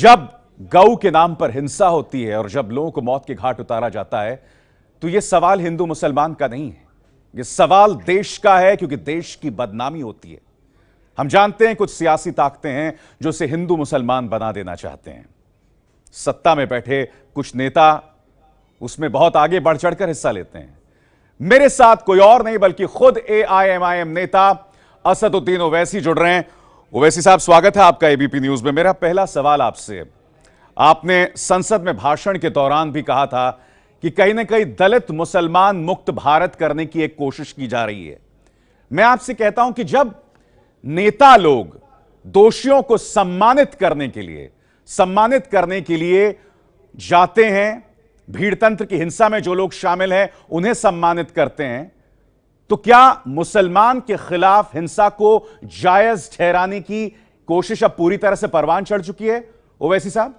جب گو کے نام پر ہنسا ہوتی ہے اور جب لوگوں کو موت کے گھاٹ اتارا جاتا ہے تو یہ سوال ہندو مسلمان کا نہیں ہے یہ سوال دیش کا ہے کیونکہ دیش کی بدنامی ہوتی ہے ہم جانتے ہیں کچھ سیاسی طاقتیں ہیں جو اسے ہندو مسلمان بنا دینا چاہتے ہیں ستہ میں بیٹھے کچھ نیتا اس میں بہت آگے بڑھ چڑھ کر حصہ لیتے ہیں میرے ساتھ کوئی اور نہیں بلکہ خود اے آئی ایم آئی ایم نیتا اسد الدین اویسی جڑ رہے ہیں اویسی صاحب سواگت ہے آپ کا اے بی پی نیوز میں میرا پہلا سوال آپ سے آپ نے سنسد میں بھاشن کے دوران بھی کہا تھا کہ کہیں نہ کہیں دلت مسلمان مکت بھارت کرنے کی ایک کوشش کی جا رہی ہے میں آپ سے کہتا ہوں کہ جب نیتا لوگ دوشیوں کو سمانت کرنے کے لیے سمانت کرنے کے لیے جاتے ہیں بھیڑ تنتر کی ہنسا میں جو لوگ شامل ہیں انہیں سمانت کرتے ہیں تو کیا مسلمان کے خلاف ہنسا کو جائز ٹھہرانے کی کوشش اب پوری طرح سے پروان چڑھ چکی ہے اویسی صاحب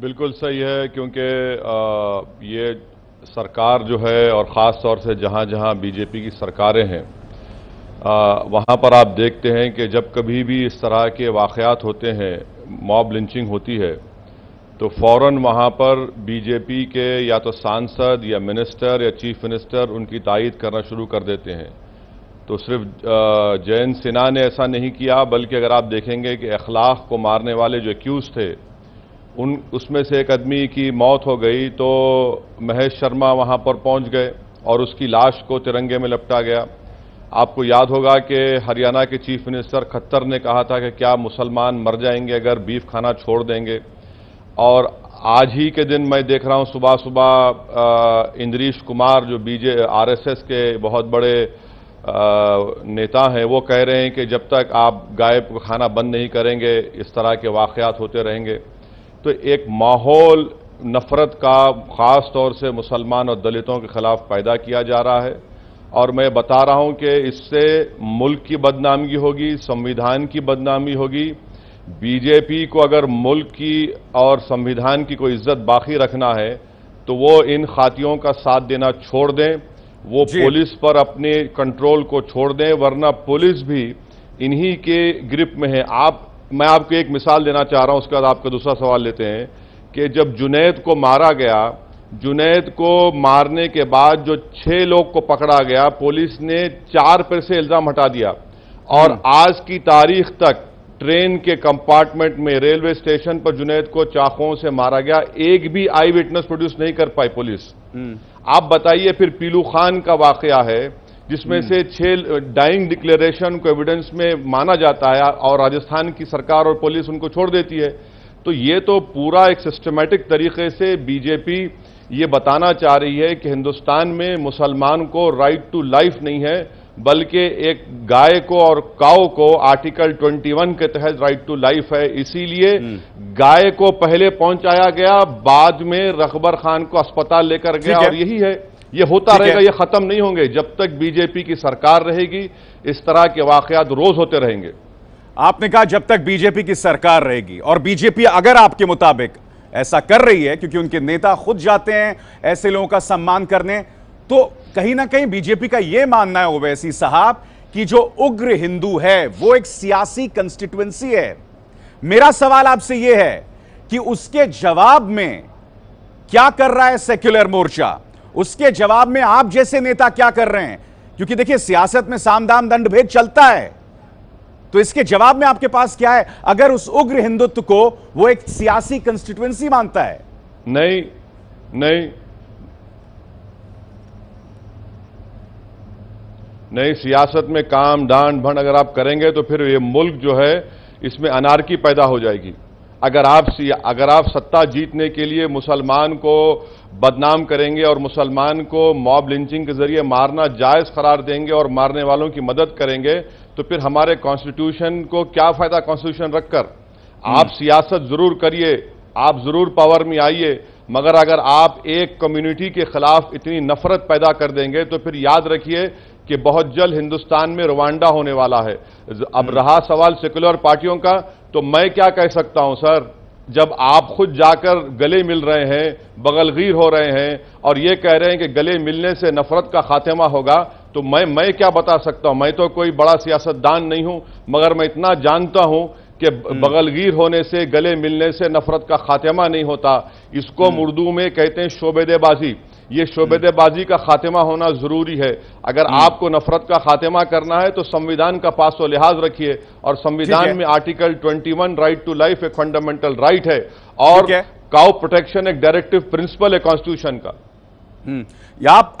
بالکل صحیح ہے کیونکہ یہ سرکار جو ہے اور خاص طور سے جہاں جہاں بی جے پی کی سرکاریں ہیں وہاں پر آپ دیکھتے ہیں کہ جب کبھی بھی اس طرح کے واقعات ہوتے ہیں موب لنچنگ ہوتی ہے تو فوراً وہاں پر بی جے پی کے یا تو سانسد یا منسٹر یا چیف منسٹر ان کی تائید کرنا شروع کر دیتے ہیں تو صرف جین سنہا نے ایسا نہیں کیا بلکہ اگر آپ دیکھیں گے کہ اخلاق کو مارنے والے جو ایکیوز تھے ان اس میں سے ایک آدمی کی موت ہو گئی تو مہیش شرما وہاں پر پہنچ گئے اور اس کی لاش کو ترنگے میں لپٹا گیا آپ کو یاد ہوگا کہ ہریانہ کے چیف منسٹر کھتر نے کہا تھا کہ کیا مسلمان مر جائیں گے اگر بیف کھانا چھوڑ دیں گے اور آج ہی کے دن میں دیکھ رہا ہوں صبح صبح اندریش کمار جو B J R S S کے بہت بڑے نیتا ہیں وہ کہہ رہے ہیں کہ جب تک آپ گائے کھانا بند نہیں کریں گے اس طرح کے واقعات ہوتے رہیں گے تو ایک ماحول نفرت کا خاص طور سے مسلمان اور دلتوں کے خلاف پیدا کیا جا رہا ہے اور میں بتا رہا ہوں کہ اس سے ملک کی بدنامگی ہوگی سمویدھان کی بدنامی ہوگی بی جے پی کو اگر ملک کی اور سمویدھان کی کوئی عزت باقی رکھنا ہے تو وہ ان خاتیوں کا ساتھ دینا چھوڑ دیں وہ جی۔ پولیس پر اپنے کنٹرول کو چھوڑ دیں ورنہ پولیس بھی انہی کے گرپ میں ہے آپ میں آپ کو ایک مثال دینا چاہ رہا ہوں اس کے بعد آپ کا دوسرا سوال لیتے ہیں کہ جب جنید کو مارا گیا جنید کو مارنے کے بعد جو چھ لوگ کو پکڑا گیا پولیس نے چار پر سے الزام ہٹا دیا اور آج کی تاریخ تک ٹرین کے کمپارٹمنٹ میں ریلوے اسٹیشن پر جنید کو چاقوں سے مارا گیا ایک بھی آئی وٹنس پروڈیوس نہیں کر پائی پولیس آپ بتائیے پھر پیلو خان کا واقعہ ہے جس میں سے چھ ڈائنگ ڈیکلیریشن کو ایویڈنس میں مانا جاتا ہے اور راجستھان کی سرکار اور پولیس ان کو چھوڑ دیتی ہے تو یہ تو پورا ایک سسٹمیٹک طریقے سے بی جے پی یہ بتانا چاہ رہی ہے کہ ہندوستان میں مسلمان کو رائٹ ٹو لائف نہیں ہے بلکہ ایک گائے کو اور کاؤ کو آرٹیکل ٹوینٹی ون کے تحت رائٹ ٹو لائف ہے اسی لیے گائے کو پہلے پہنچایا گیا بعد میں رخبر خان کو اسپتال لے کر گیا اور یہی ہے یہ ہوتا رہے گا یہ ختم نہیں ہوں گے جب تک بی جے پی کی سرکار رہے گی اس طرح کے واقعات روز ہوتے رہیں گے آپ نے کہا جب تک بی جے پی کی سرکار رہے گی اور بی جے پی اگر آپ کے مطابق ایسا کر رہی ہے کیونکہ ان کے نیتا خود جاتے ہیں ایسے لوگوں کا سمان کرنے تو کہیں نہ کہیں بی جے پی کا یہ ماننا ہے اویسی صاحب کہ جو اگر ہندو ہے وہ ایک سیاسی کنسٹیٹوینسی ہے میرا سوال آپ سے یہ ہے کہ اس کے جواب میں کیا کر رہا ہے سیکولر مورچہ اس کے جواب میں آپ جیسے نیتا کیا کر رہے ہیں کیونکہ دیکھیں سیاست میں سامدام دنڈ بھید چلتا ہے تو اس کے جواب میں آپ کے پاس کیا ہے اگر اس اگر ہندوت کو وہ ایک سیاسی کنسٹیٹوینسی مانتا ہے نہیں نہیں نئی سیاست میں کام ڈانڈ بھنڈ اگر آپ کریں گے تو پھر یہ ملک جو ہے اس میں انارکی پیدا ہو جائے گی اگر آپ اگر آپ ستہ جیتنے کے لیے مسلمان کو بدنام کریں گے اور مسلمان کو موب لنچنگ کے ذریعے مارنا جائز قرار دیں گے اور مارنے والوں کی مدد کریں گے تو پھر ہمارے کانسٹیٹیوشن کو کیا فائدہ کانسٹیٹیوشن رکھ کر آپ سیاست ضرور کریے آپ ضرور پاور میں آئیے مگر اگر آپ ایک کمیونٹی کے خلاف اتنی نفرت پیدا کر دیں گے تو پھر یاد رکھیے کہ بہت جلد ہندوستان میں روانڈا ہونے والا ہے اب رہا سوال سیکولر پارٹیوں کا تو میں کیا کہہ سکتا ہوں سر جب آپ خود جا کر گلے مل رہے ہیں بغل گیر ہو رہے ہیں اور یہ کہہ رہے ہیں کہ گلے ملنے سے نفرت کا خاتمہ ہوگا تو میں کیا بتا سکتا ہوں میں تو کوئی بڑا سیاستدان نہیں ہوں مگر میں اتنا جانتا ہوں کہ بغل گیر ہونے سے گلے ملنے سے نفرت کا خاتمہ نہیں ہوتا اس کو اردو میں کہتے ہیں شعبے دے بازی یہ شعبت بازی کا خاتمہ ہونا ضروری ہے اگر آپ کو نفرت کا خاتمہ کرنا ہے تو سمویدان کا پاس و لحاظ رکھیے اور سمویدان میں article 21 one right to life ایک فنڈامنٹل رائٹ ہے اور کاؤ پروٹیکشن ایک ڈیریکٹیو پرنسپل ہے کانسٹیوشن کا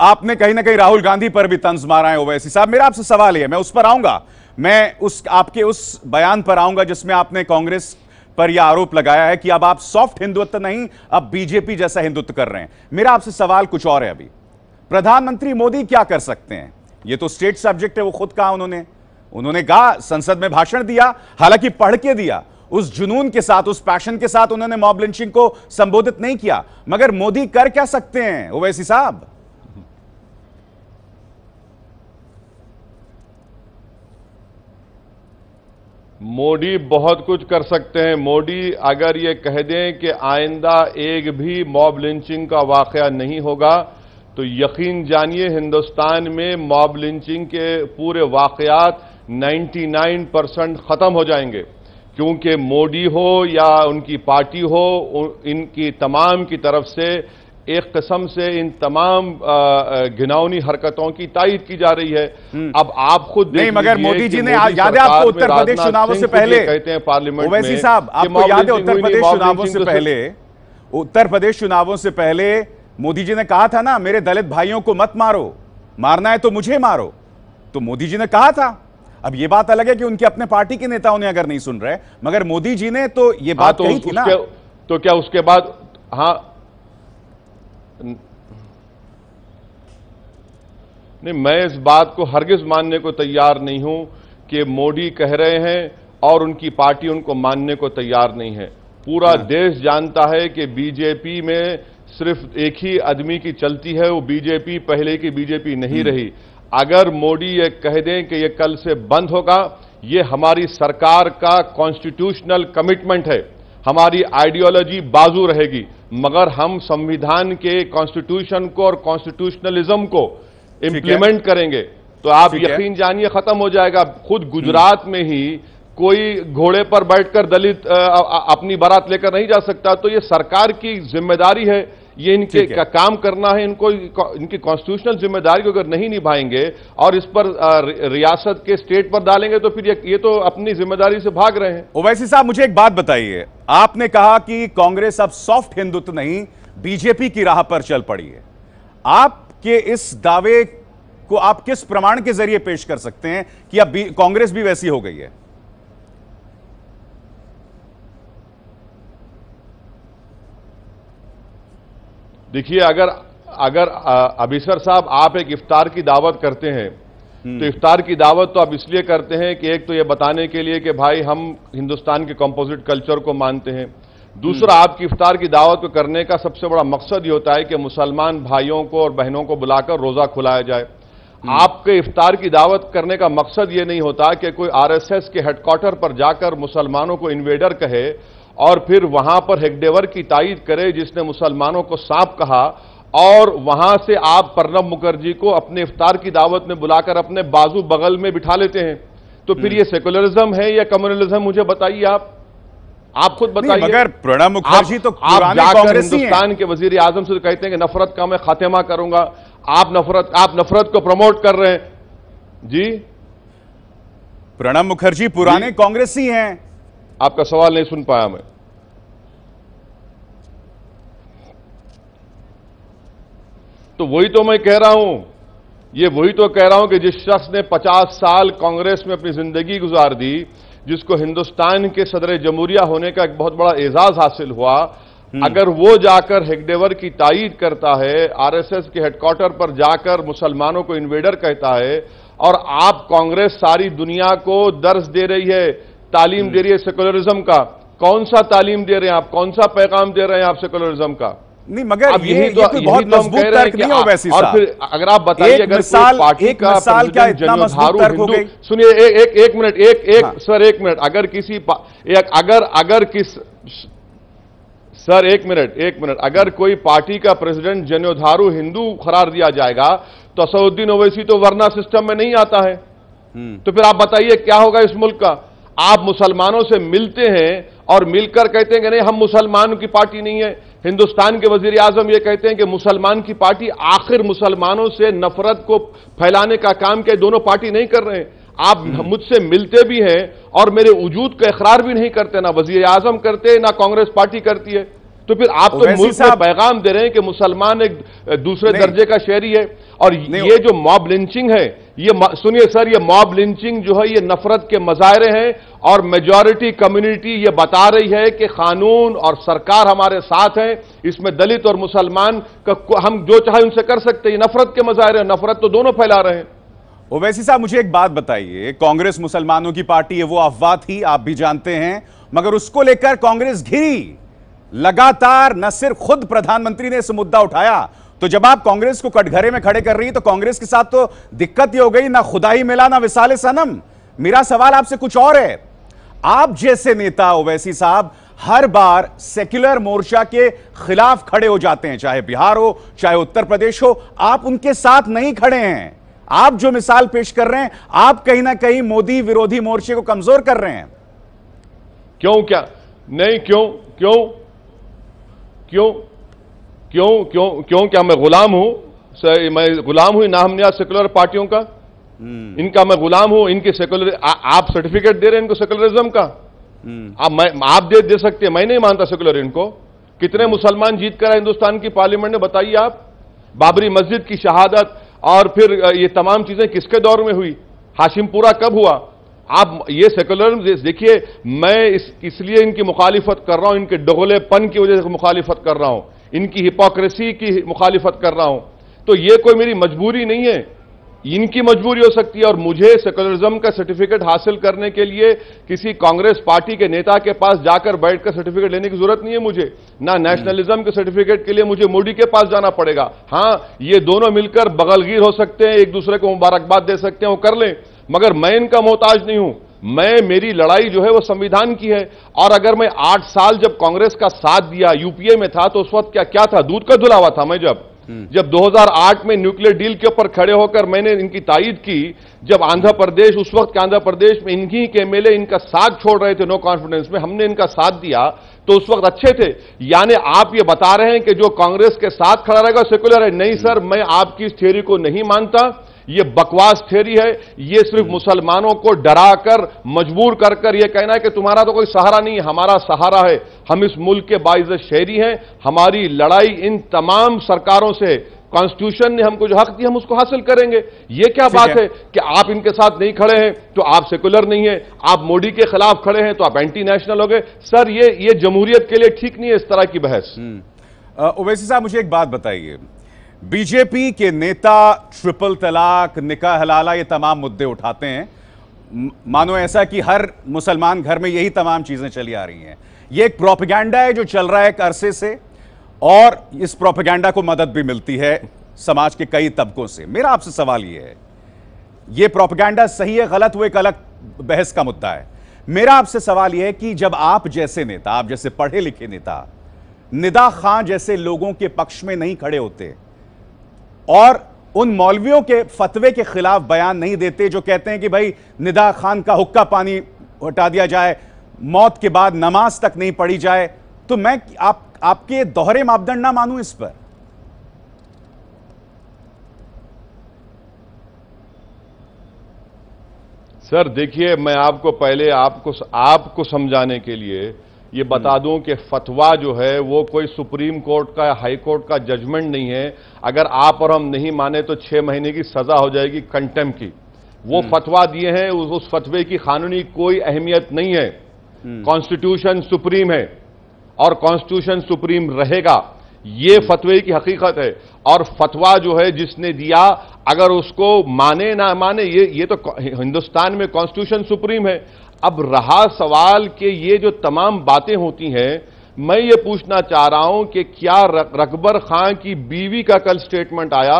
آپ نے کہیں نہ کہیں راہل گاندھی پر بھی تنز مارا ہے اویسی صاحب میرا آپ سے سوال ہے میں اس پر آؤں گا میں آپ کے اس بیان پر آؤں گا جس میں آپ نے کانگریس آروپ لگایا ہے کہ اب آپ سافٹ ہندوت نہیں اب بی جے پی جیسا ہندوت کر رہے ہیں سوال کچھ اور سکتے ہیں یہ تو سٹیٹ سبجیکٹ ہے وہ خود کہا سنسد میں پڑھ کے دیا اس جنون کے ساتھ پیشن کے ساتھ ماب لنچنگ کو سمبودت نہیں کیا مگر مودی کر کیا سکتے ہیں موڈی بہت کچھ کر سکتے ہیں موڈی اگر یہ کہہ دیں کہ آئندہ ایک بھی ماب لنچنگ کا واقعہ نہیں ہوگا تو یقین جانیے ہندوستان میں ماب لنچنگ کے پورے واقعات نائنٹی نائن پرسنٹ ختم ہو جائیں گے کیونکہ موڈی ہو یا ان کی پارٹی ہو ان کی تمام کی طرف سے ایک قسم سے ان تمام گناونی حرکتوں کی تائید کی جا رہی ہے اب آپ خود دیکھ لیجئے مگر موڈی جی نے یاد ہے آپ کو اتر پردیش چناؤں سے پہلے اویسی صاحب آپ کو یاد ہے جی اتر پردیش چناؤں سے پہلے اتر پردیش چناؤں سے پہلے موڈی جی نے کہا تھا نا میرے دلت بھائیوں کو مت مارو مارنا ہے تو مجھے مارو تو موڈی جی نے کہا تھا اب یہ بات الگ ہے کہ ان کے اپنے پارٹی کی نیتہ انہیں اگر نہیں سن رہے مگر موڈی جی نے تو یہ ہاں، بات کہی تھی نا تو کیا اس کے بعد ہاں نہیں میں اس بات کو ہرگز ماننے کو تیار نہیں ہوں کہ موڈی کہہ رہے ہیں اور ان کی پارٹی ان کو ماننے کو تیار نہیں ہے پورا ہاں۔ دیش جانتا ہے کہ بی جے پی میں صرف ایک ہی آدمی کی چلتی ہے وہ بی جے پی پہلے کی بی جے پی نہیں رہی اگر موڈی یہ کہہ دیں کہ یہ کل سے بند ہوگا یہ ہماری سرکار کا کانسٹیٹیوشنل کمٹمنٹ ہے ہماری آئیڈیالوجی بازو رہے گی مگر ہم کے کانسٹیٹوشن کو اور کانسٹیٹوشنلزم کو امپلیمنٹ کریں گے تو آپ یقین جانیے ختم ہو جائے گا خود گجرات میں ہی کوئی گھوڑے پر بیٹھ کر دلت اپنی برات لے کر نہیں جا سکتا تو یہ سرکار کی ذمہ داری ہے یہ ان کے کام کرنا ہے ان کو ان کی کانسٹیوشنل ذمہ داری کو اگر نہیں نبھائیں گے اور اس پر ریاست کے سٹیٹ پر ڈالیں گے تو پھر یہ تو اپنی ذمہ داری سے بھاگ رہے ہیں اویسی صاحب مجھے ایک بات بتائیے آپ نے کہا کہ کانگریس اب سافٹ ہندو نہیں بی جے پی کی راہ پر چل پڑی ہے آپ کے اس دعوے کو آپ کس پرمان کے ذریعے پیش کر سکتے ہیں کہ اب کانگریس بھی ویسی ہو گئی ہے دیکھیے اگر اگر ابیسر صاحب آپ ایک افطار کی دعوت کرتے ہیں تو افطار کی دعوت تو آپ اس لیے کرتے ہیں کہ ایک تو یہ بتانے کے لیے کہ بھائی ہم ہندوستان کے کمپوزٹ کلچر کو مانتے ہیں دوسرا آپ کی افطار کی دعوت کو کرنے کا سب سے بڑا مقصد یہ ہوتا ہے کہ مسلمان بھائیوں کو اور بہنوں کو بلا کر روزہ کھلایا جائے آپ کے افطار کی دعوت کرنے کا مقصد یہ نہیں ہوتا کہ کوئی آر ایس ایس کے ہیڈکوٹر پر جا کر مسلمانوں کو انویڈر کہے اور پھر وہاں پر ہیگڈیور کی تائید کرے جس نے مسلمانوں کو سانپ کہا اور وہاں سے آپ پرنب مکرجی کو اپنے افطار کی دعوت میں بلا کر اپنے بازو بغل میں بٹھا لیتے ہیں تو پھر یہ سیکولرزم ہے یا کمیونلزم مجھے بتائیے آپ آپ خود بتائیے مگر پرنب مکھرجی تو آپ جا کر ہندوستان کے وزیر اعظم سے کہتے ہیں کہ نفرت کا میں خاتمہ کروں گا آپ نفرت آپ نفرت کو پرموٹ کر رہے ہیں جی پرنب مکھرجی پرانے جی؟ کانگریسی ہیں آپ کا سوال نہیں سن پایا میں تو وہی تو میں کہہ رہا ہوں یہ وہی تو کہہ رہا ہوں کہ جس شخص نے پچاس سال کانگریس میں اپنی زندگی گزار دی جس کو ہندوستان کے صدر جمہوریہ ہونے کا ایک بہت بڑا اعزاز حاصل ہوا اگر وہ جا کر ہیگڈیور کی تائید کرتا ہے آر ایس ایس کے ہیڈکوارٹر پر جا کر مسلمانوں کو انویڈر کہتا ہے اور آپ کانگریس ساری دنیا کو درس دے رہی ہے تعلیم جی۔ دے رہی ہے سیکولرزم کا کون سا تعلیم دے رہے ہیں آپ کون سا پیغام دے رہے ہیں آپ سیکولرزم کا نہیں مگر یہ کوئی بہت مضبوط ترک نہیں ہو ویسی صاحب اور پھر اگر آپ بتائیے اگر کوئی پارٹی کا ایک مثال کیا اتنا مضبوط ترک ہو گئی سنیے ایک منٹ ہاں۔ سر ایک منٹ اگر کسی اگر اگر کس سر ایک منٹ ایک منٹ اگر کوئی پارٹی کا پریزیڈنٹ جنیو دھارو ہندو خرار دیا جائے گا تو اسعود الدین اویسی تو ورنہ سسٹم میں نہیں آتا ہے تو پھر آپ بتائیے کیا ہوگا اس ملک کا آپ مسلمانوں سے ملتے ہیں اور مل کر کہتے ہیں کہ نہیں ہم مسلمان کی پارٹی نہیں ہے ہندوستان کے وزیر اعظم یہ کہتے ہیں کہ مسلمان کی پارٹی آخر مسلمانوں سے نفرت کو پھیلانے کا کام کے دونوں پارٹی نہیں کر رہے ہیں آپ مجھ سے ملتے بھی ہیں اور میرے وجود کا اقرار بھی نہیں کرتے نہ وزیر اعظم کرتے نہ کانگریس پارٹی کرتی ہے تو پھر آپ تو ملک میں پیغام دے رہے ہیں کہ مسلمان ایک دوسرے درجے کا شہری ہے اور یہ جو ماب لنچنگ ہے یہ سنیے سر یہ موب لنچنگ جو ہے یہ نفرت کے مظاہرے ہیں اور میجورٹی کمیونٹی یہ بتا رہی ہے کہ قانون اور سرکار ہمارے ساتھ ہیں اس میں دلت اور مسلمان کا ہم جو چاہے ان سے کر سکتے ہیں نفرت کے مظاہرے ہیں نفرت تو دونوں پھیلا رہے ہیں اویسی صاحب مجھے ایک بات بتائیے کانگریس مسلمانوں کی پارٹی ہے وہ افواہ تھی آپ بھی جانتے ہیں مگر اس کو لے کر کانگریس گھری لگاتار نہ صرف خود پردھان منتری نے اس اٹھایا تو جب آپ کانگریس کو کٹ گھرے میں کھڑے کر رہی تو کانگریس کے ساتھ تو یہ ہو کا خدا ہی ملا نہ وسال سنم میرا سوال آپ سے کچھ اور ہے آپ جیسے نیتا اویسی صاحب ہر بار سیکولر مورچا کے خلاف کھڑے ہو جاتے ہیں چاہے بہار ہو چاہے اتر پردیش ہو آپ ان کے ساتھ نہیں کھڑے ہیں آپ جو مثال پیش کر رہے ہیں آپ کہیں نہ کہیں مودی ویرودھی مورچے کو کمزور کر رہے ہیں کیوں کیا نہیں کیوں کیوں کیوں کیوں کیوں کیوں کیا میں غلام ہوں میں غلام ہوں نام نیا سیکولر پارٹیوں کا ان کا میں غلام ہوں ان کے سیکولر آپ سرٹیفکیٹ دے رہے ہیں ان کو سیکولرزم کا آپ دے دے سکتے ہیں میں نہیں مانتا سیکولر ان کو کتنے مسلمان جیت کرا ہندوستان کی پارلیمنٹ نے بتائیے آپ بابری مسجد کی شہادت اور پھر یہ تمام چیزیں کس کے دور میں ہوئی ہاشم پورا کب ہوا آپ یہ سیکولرزم دیکھیے میں اس لیے ان کی مخالفت کر رہا ہوں ان کے ڈغلے پن کی وجہ سے مخالفت کر رہا ہوں ان کی ہپوکریسی کی مخالفت کر رہا ہوں تو یہ کوئی میری مجبوری نہیں ہے ان کی مجبوری ہو سکتی ہے اور مجھے سیکولرزم کا سرٹیفکیٹ حاصل کرنے کے لیے کسی کانگریس پارٹی کے نیتا کے پاس جا کر بیٹھ کر سرٹیفکیٹ لینے کی ضرورت نہیں ہے مجھے نہ نیشنلزم کے سرٹیفکیٹ کے لیے مجھے موڈی کے پاس جانا پڑے گا ہاں یہ دونوں مل کر بغلگیر ہو سکتے ہیں ایک دوسرے کو مبارکباد دے سکتے ہیں وہ کر لیں مگر میں ان کا محتاج نہیں ہوں میں میری لڑائی جو ہے وہ سنوھان کی ہے اور اگر میں آٹھ سال جب کانگریس کا ساتھ دیا یو پی اے میں تھا تو اس وقت کیا کیا تھا دودھ کا دھلاوا تھا میں جب جب دوہزار آٹھ میں نیوکلئر ڈیل کے اوپر کھڑے ہو کر میں نے ان کی تائید کی جب آندھا پردیش اس وقت کے آندھا پردیش میں ان کی کے ایم ایل اے ان کا ساتھ چھوڑ رہے تھے نو کانفیڈنس میں ہم نے ان کا ساتھ دیا تو اس وقت اچھے تھے یعنی آپ یہ بتا رہے ہیں کہ جو کانگریس کے ساتھ کھڑا رہے گا سیکولر ہے نہیں سر میں آپ کی اس تھیوری کو نہیں مانتا یہ بکواس تھیری ہے یہ صرف مسلمانوں کو ڈرا کر مجبور کر کر یہ کہنا ہے کہ تمہارا تو کوئی سہارا نہیں ہمارا سہارا ہے ہم اس ملک کے باعث شہری ہیں ہماری لڑائی ان تمام سرکاروں سے کانسٹیوشن نے ہم کو جو حق دی ہم اس کو حاصل کریں گے یہ کیا بات ہے کہ آپ ان کے ساتھ نہیں کھڑے ہیں تو آپ سیکولر نہیں ہیں آپ موڈی کے خلاف کھڑے ہیں تو آپ اینٹی نیشنل ہو گئے سر یہ جمہوریت کے لیے ٹھیک نہیں ہے اس طرح کی بحث اویسی صاحب مجھے ایک بات بتائیے بی جے پی کے نیتا ٹرپل طلاق نکاح حلالہ یہ تمام مدے اٹھاتے ہیں مانو ایسا کہ ہر مسلمان گھر میں یہی تمام چیزیں چلی آ رہی ہیں یہ ایک پروپیگینڈا ہے جو چل رہا ہے ایک عرصے سے اور اس پروپیگینڈا کو مدد بھی ملتی ہے سماج کے کئی طبقوں سے میرا آپ سے سوال یہ ہے یہ پروپیگینڈا صحیح ہے غلط وہ ایک الگ بحث کا مدعا ہے میرا آپ سے سوال یہ ہے کہ جب آپ جیسے نیتا آپ جیسے پڑھے لکھے نیتا ندا خان جیسے لوگوں کے پکش میں نہیں کھڑے ہوتے اور ان مولویوں کے فتوے کے خلاف بیان نہیں دیتے جو کہتے ہیں کہ بھائی ندا خان کا حکہ پانی ہٹا دیا جائے موت کے بعد نماز تک نہیں پڑی جائے تو میں آپ کے دوہرے مابدن نہ مانوں اس پر سر دیکھیے میں آپ کو پہلے آپ کو سمجھانے کے لیے یہ بتا دوں کہ فتوہ جو ہے وہ کوئی سپریم کورٹ کا ہائی کورٹ کا ججمنٹ نہیں ہے اگر آپ اور ہم نہیں مانے تو چھ مہینے کی سزا ہو جائے گی کنٹم کی وہ فتوہ دیے ہیں اس فتوے کی قانونی کوئی اہمیت نہیں ہے کانسٹیٹیوشن سپریم ہے اور کانسٹیوشن سپریم رہے گا یہ فتوے کی حقیقت ہے اور فتوہ جو ہے جس نے دیا اگر اس کو مانے نہ مانے یہ تو ہندوستان میں کانسٹیوشن سپریم ہے اب رہا سوال کہ یہ جو تمام باتیں ہوتی ہیں میں یہ پوچھنا چاہ رہا ہوں کہ کیا رکبر خان کی بیوی کا کل سٹیٹمنٹ آیا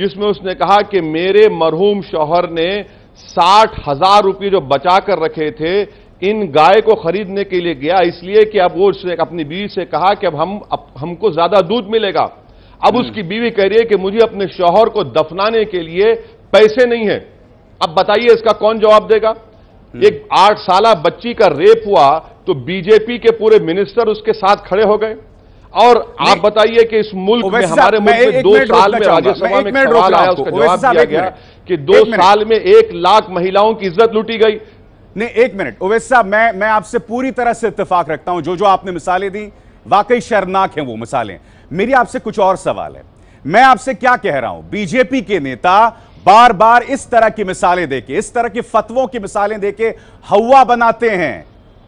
جس میں اس نے کہا کہ میرے مرحوم شوہر نے ساٹھ ہزار روپی جو بچا کر رکھے تھے ان گائے کو خریدنے کے لیے گیا اس لیے کہ اب وہ اس نے اپنی بیوی سے کہا کہ اب ہم کو زیادہ دودھ ملے گا اب اس کی بیوی کہہ رہی ہے کہ مجھے اپنے شوہر کو دفنانے کے لیے پیسے نہیں ہیں اب بتائیے اس کا کون جواب دے گا ایک آٹھ سالہ بچی کا ریپ ہوا تو بی جے پی کے پورے منسٹر اس کے ساتھ کھڑے ہو گئے اور آپ بتائیے کہ اس ملک میں ہمارے ملک میں دو سال میں میں سوال آیا اس کا جواب دیا گیا کہ دو سال میں ایک لاکھ مہیلاؤں کی عزت لوٹی گئی نہیں ایک منٹ صاحب میں میں آپ سے پوری طرح سے اتفاق رکھتا ہوں جو جو آپ نے مثالیں دی واقعی شرناک ہیں وہ مثالیں میری آپ سے کچھ اور سوال ہے میں آپ سے کیا کہہ رہا ہوں بی جے پی کے نیتا بار بار اس طرح کی مثالیں دے کے اس طرح کی فتووں کی مثالیں دے کے ہوا بناتے ہیں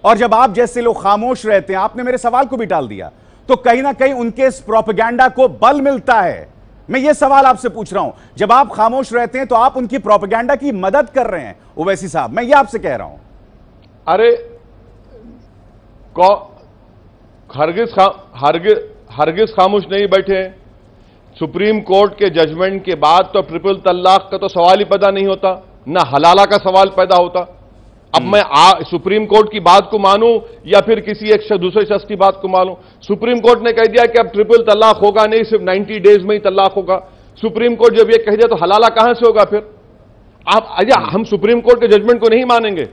اور جب آپ جیسے لوگ خاموش رہتے ہیں آپ نے میرے سوال کو بھی ڈال دیا تو کہیں نہ کہیں ان کے اس پروپیگینڈا کو بل ملتا ہے میں یہ سوال آپ سے پوچھ رہا ہوں جب آپ خاموش رہتے ہیں تو آپ ان کی پروپیگینڈا کی مدد کر رہے ہیں اویسی صاحب میں یہ آپ سے کہہ رہا ہوں ارے ہرگز خاموش نہیں بیٹھے سپریم کورٹ کے ججمنٹ کے بعد تو ٹرپل طلاق کا تو سوال ہی پیدا نہیں ہوتا نہ حلالہ کا سوال پیدا ہوتا اب میں سپریم کورٹ کی بات کو مانوں یا پھر کسی ایک دوسرے شخص کی بات کو مانوں سپریم کورٹ نے کہہ دیا کہ اب ٹرپل طلاق ہوگا نہیں صرف نائنٹی ڈیز میں ہی طلاق ہوگا سپریم کورٹ جب یہ کہہ دیا تو حلالہ کہاں سے ہوگا پھر آپ ہم سپریم کورٹ کے ججمنٹ کو نہیں مانیں گے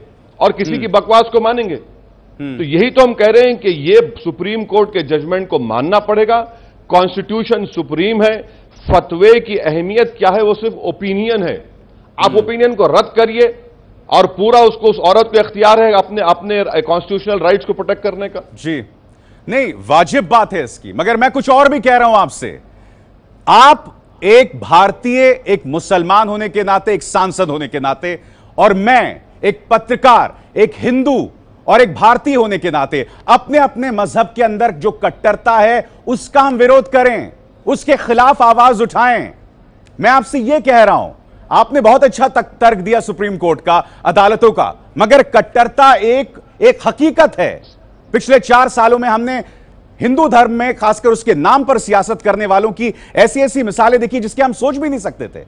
اور کسی کی بکواس کو مانیں گے تو یہی تو ہم کہہ رہے ہیں کہ یہ سپریم کورٹ کے ججمنٹ کو ماننا پڑے گا کانسٹیوشن سپریم ہے فتوے کی اہمیت کیا ہے وہ صرف اوپینین ہے آپ اوپینین کو رد کریے اور پورا اس کو اس عورت اختیار ہے اپنے اپنے کانسٹیوشنل رائٹس کو کرنے کا جی نہیں واجب بات ہے اس کی مگر میں کچھ اور بھی کہہ رہا ہوں آپ سے آپ ایک بھارتی ایک مسلمان ہونے کے ناطے ایک سانسد ہونے کے ناطے اور میں ایک پترکار ایک ہندو اور ایک بھارتی ہونے کے ناطے اپنے اپنے مذہب کے اندر جو کٹرتا ہے اس کا ہم ویروت کریں اس کے خلاف آواز اٹھائیں میں آپ سے یہ کہہ رہا ہوں آپ نے بہت اچھا ترک دیا سپریم کورٹ کا عدالتوں کا مگر کٹرتا ایک ایک حقیقت ہے پچھلے چار سالوں میں ہم نے ہندو دھرم میں خاص کر اس کے نام پر سیاست کرنے والوں کی ایسی ایسی مثالیں دیکھی جس کے ہم سوچ بھی نہیں سکتے تھے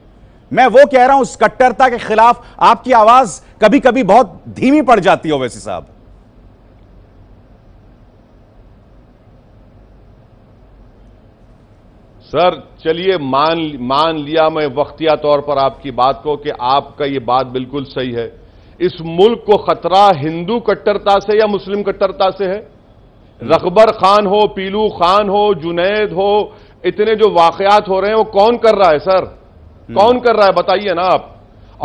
میں وہ کہہ رہا ہوں اس کٹرتا کے خلاف آپ کی آواز کبھی کبھی بہت دھیمی پڑ جاتی ہے ویسی صاحب سر چلیے مان مان لیا میں وقتیہ طور پر آپ کی بات کو کہ آپ کا یہ بات بالکل صحیح ہے اس ملک کو خطرہ ہندو کٹرتا سے یا مسلم کٹرتا سے ہے رغبر خان ہو پیلو خان ہو جنید ہو اتنے جو واقعات ہو رہے ہیں وہ کون کر رہا ہے سر کون کر رہا ہے بتائیے نا آپ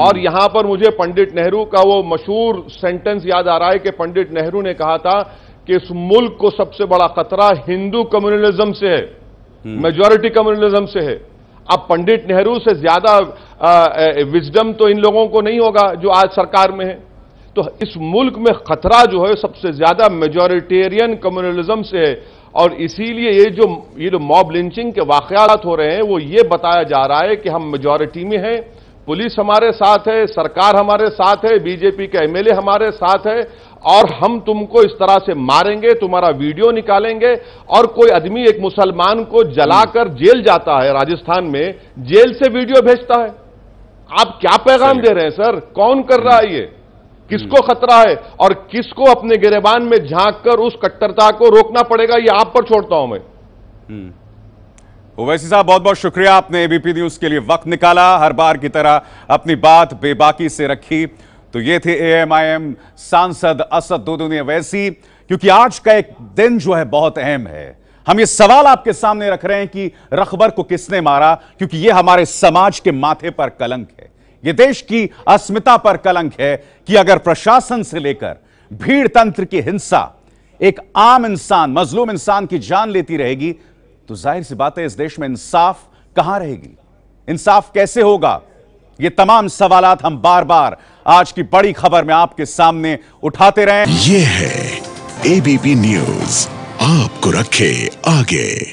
اور یہاں پر مجھے پنڈٹ نہرو کا وہ مشہور سینٹنس یاد آ رہا ہے کہ پنڈٹ نہرو نے کہا تھا کہ اس ملک کو سب سے بڑا خطرہ ہندو کمیونلزم سے ہے میجورٹی کمیونلزم سے ہے اب پنڈت نہرو سے زیادہ وزڈم تو ان لوگوں کو نہیں ہوگا جو آج سرکار میں ہے تو اس ملک میں خطرہ جو ہے سب سے زیادہ میجورٹیرین کمیونلزم سے ہے اور اسی لیے یہ جو یہ جو لنچنگ کے واقعات ہو رہے ہیں وہ یہ بتایا جا رہا ہے کہ ہم میجورٹی میں ہیں پولیس ہمارے ساتھ ہے سرکار ہمارے ساتھ ہے بی جے پی کے ایم ایل اے ہمارے ساتھ ہے اور ہم تم کو اس طرح سے ماریں گے تمہارا ویڈیو نکالیں گے اور کوئی آدمی ایک مسلمان کو جلا کر جیل جاتا ہے راجستھان میں جیل سے ویڈیو بھیجتا ہے آپ کیا پیغام دے رہے ہیں سر کون کر رہا ہے یہ کس کو خطرہ ہے اور کس کو اپنے گریبان میں جھانک کر اس کٹرتا کو روکنا پڑے گا یہ آپ پر چھوڑتا ہوں میں اویسی صاحب بہت بہت شکریہ آپ نے اے بی پی نیوز کے لیے وقت نکالا ہر بار کی طرح اپنی بات بے باقی سے رکھی تو یہ تھے اے ایم آئی ایم سانسد دو دنیا ویسی کیونکہ آج کا ایک دن جو ہے بہت اہم ہے ہم یہ سوال آپ کے سامنے رکھ رہے ہیں کہ رخبر کو کس نے مارا کیونکہ یہ ہمارے سماج کے ماتھے پر کلنک ہے یہ دیش کی اسمتا پر کلنک ہے کہ اگر پرشاسن سے لے کر بھیڑ تنتر کی ہنسا ایک عام انسان مظلوم انسان کی جان لیتی رہے گی تو ظاہر سی باتیں اس دیش میں انصاف کہاں رہے گی انصاف کیسے ہوگا یہ تمام سوالات ہم بار بار آج کی بڑی خبر میں آپ کے سامنے اٹھاتے رہے یہ ہے اے بی پی نیوز آپ کو رکھے آگے